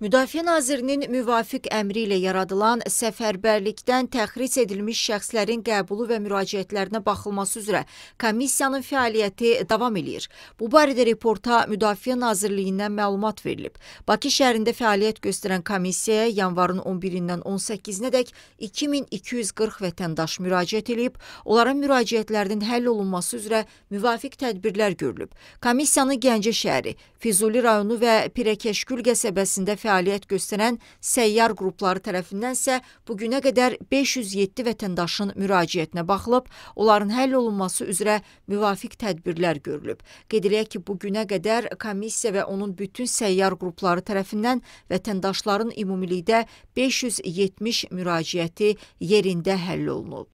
Müdafiə Nazirinin müvafiq əmri ilə yaradılan səfərbərlikdən təxris edilmiş şəxslərin qəbulu və müraciətlərinə baxılması üzrə komissiyanın fəaliyyəti davam eləyir. Bu barədə reporta Müdafiə Nazirliyindən məlumat verilib. Bakı şəhərində fəaliyyət göstərən komissiyaya yanvarın 11-dən 18-nədək 2240 vətəndaş müraciət eləyib, onların müraciətlərinin həll olunması üzrə müvafiq tədbirlər görülüb. Komissiyanı Gəncə şəhəri, Füzuli rayonu və Pirəkəşgül qəsəbəsində fəaliyyət fəaliyyət göstərən səyyar qrupları tərəfindən isə bu günə qədər 507 vətəndaşın müraciətinə baxılıb, onların həll olunması üzrə müvafiq tədbirlər görülüb. Qeyd eləyək ki, bu günə qədər komissiya və onun bütün səyyar qrupları tərəfindən vətəndaşların ümumilikdə 570 müraciəti yerində həll olunub.